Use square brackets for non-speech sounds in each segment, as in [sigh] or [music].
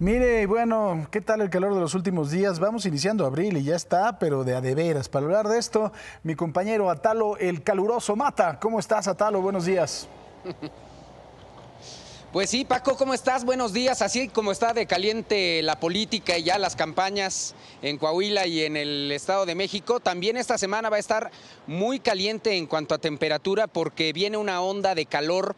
Mire, bueno, ¿qué tal el calor de los últimos días? Vamos iniciando abril y ya está, pero de a de veras. Para hablar de esto, mi compañero Atalo, el caluroso Mata. ¿Cómo estás, Atalo? Buenos días. [laughs] Pues sí, Paco, ¿cómo estás? Buenos días. Así como está de caliente la política y ya las campañas en Coahuila y en el Estado de México, también esta semana va a estar muy caliente en cuanto a temperatura porque viene una onda de calor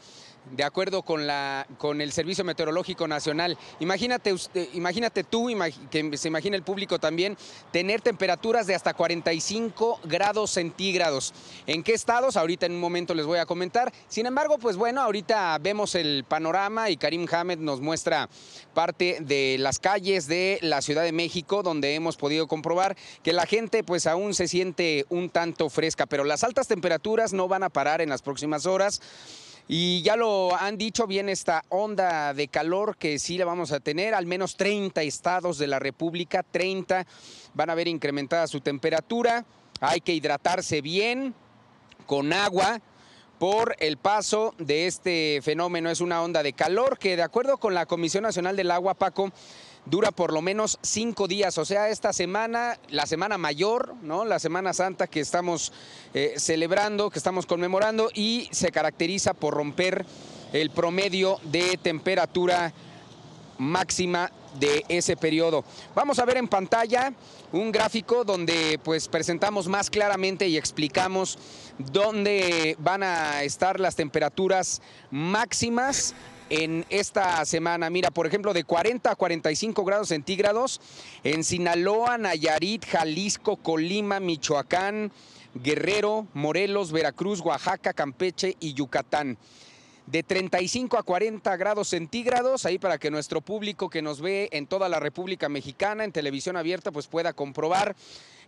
de acuerdo con, la, con el Servicio Meteorológico Nacional. Imagínate, imagínate tú, que se imagina el público también, tener temperaturas de hasta 45 grados centígrados. ¿En qué estados? Ahorita en un momento les voy a comentar. Sin embargo, pues bueno, ahorita vemos el panorama y Karim Hamed nos muestra parte de las calles de la Ciudad de México, donde hemos podido comprobar que la gente pues aún se siente un tanto fresca, pero las altas temperaturas no van a parar en las próximas horas. Y ya lo han dicho, bien esta onda de calor que sí la vamos a tener, al menos 30 estados de la República, 30 van a ver incrementada su temperatura, hay que hidratarse bien con agua, por el paso de este fenómeno. Es una onda de calor que, de acuerdo con la Comisión Nacional del Agua, Paco, dura por lo menos cinco días, o sea, esta semana, la semana mayor, ¿no? La Semana Santa que estamos eh, celebrando, que estamos conmemorando y se caracteriza por romper el promedio de temperatura máxima de ese periodo. Vamos a ver en pantalla un gráfico donde pues presentamos más claramente y explicamos dónde van a estar las temperaturas máximas en esta semana. Mira, por ejemplo, de 40 a 45 grados centígrados en Sinaloa, Nayarit, Jalisco, Colima, Michoacán, Guerrero, Morelos, Veracruz, Oaxaca, Campeche y Yucatán de 35 a 40 grados centígrados, ahí para que nuestro público que nos ve en toda la República Mexicana, en televisión abierta, pues pueda comprobar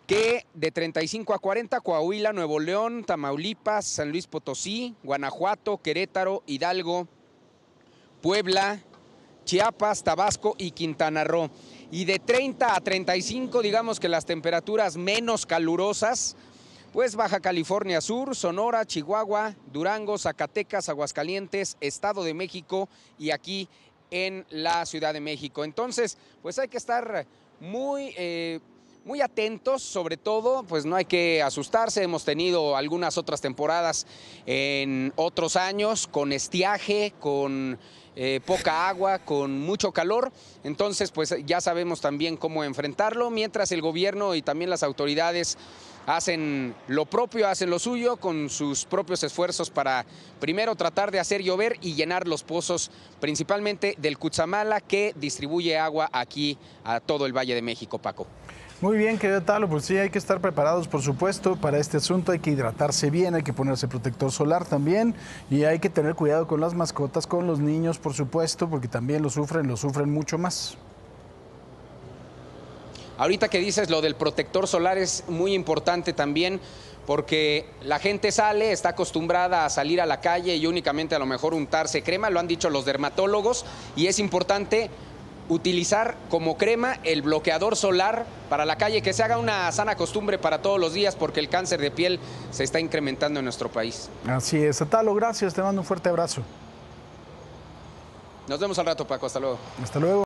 que de 35 a 40 Coahuila, Nuevo León, Tamaulipas, San Luis Potosí, Guanajuato, Querétaro, Hidalgo, Puebla, Chiapas, Tabasco y Quintana Roo. Y de 30 a 35, digamos que las temperaturas menos calurosas, pues Baja California Sur, Sonora, Chihuahua, Durango, Zacatecas, Aguascalientes, Estado de México y aquí en la Ciudad de México. Entonces, pues hay que estar muy... Eh, muy atentos, sobre todo, pues no hay que asustarse, hemos tenido algunas otras temporadas en otros años con estiaje, con eh, poca agua, con mucho calor, entonces pues ya sabemos también cómo enfrentarlo, mientras el gobierno y también las autoridades hacen lo propio, hacen lo suyo con sus propios esfuerzos para primero tratar de hacer llover y llenar los pozos, principalmente del Cutzamala, que distribuye agua aquí a todo el Valle de México, Paco. Muy bien, querido Talo, pues sí, hay que estar preparados, por supuesto, para este asunto. Hay que hidratarse bien, hay que ponerse protector solar también y hay que tener cuidado con las mascotas, con los niños, por supuesto, porque también lo sufren, lo sufren mucho más. Ahorita que dices lo del protector solar es muy importante también porque la gente sale, está acostumbrada a salir a la calle y únicamente a lo mejor untarse crema, lo han dicho los dermatólogos, y es importante utilizar como crema el bloqueador solar para la calle, que se haga una sana costumbre para todos los días porque el cáncer de piel se está incrementando en nuestro país. Así es, Atalo, gracias, te mando un fuerte abrazo. Nos vemos al rato, Paco, hasta luego. Hasta luego.